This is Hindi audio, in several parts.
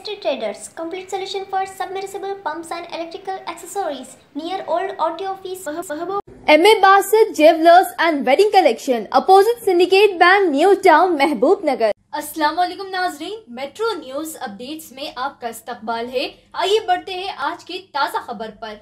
Industry Traders Complete solution for submersible pumps and electrical accessories near old auto office. M A Basit jewellers and wedding collection opposite Syndicate Bank new town Mahbub Nagar अस्सलाम वालेकुम नाजरीन मेट्रो न्यूज अपडेट्स में आपका इस्तकबाल है आइए बढ़ते हैं आज की ताज़ा खबर पर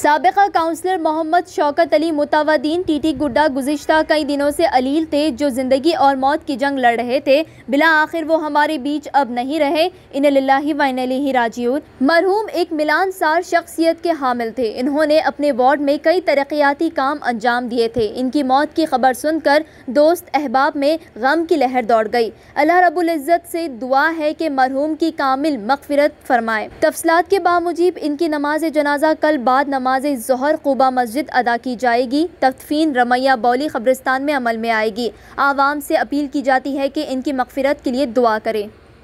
सबका काउंसलर मोहम्मद शौकत अली मुतावदीन टीटी गुड्डा गुजशत कई दिनों से अलील थे जो ज़िंदगी और मौत की जंग लड़ रहे थे बिला आखिर वो हमारे बीच अब नहीं रहे इन लाही ही मरहूम एक मिलानसार शख्सियत के हामिल थे इन्होंने अपने वार्ड में कई तरक्याती काम अंजाम दिए थे इनकी मौत की खबर सुनकर दोस्त अहबाब में गम की लहर दौड़ गई अल्लाह रबुल्ज़त से दुआ है कि मरहूम की कामिल मकफिरत फरमाए तफसलात के बावजूद इनकी नमाज जनाजा कल बाद नमाज जहर खूबा मस्जिद अदा की जाएगी तकफीन रमैया बौली कब्रिस्तान में अमल में आएगी आवाम से अपील की जाती है कि इनकी मकफरत के लिए दुआ करें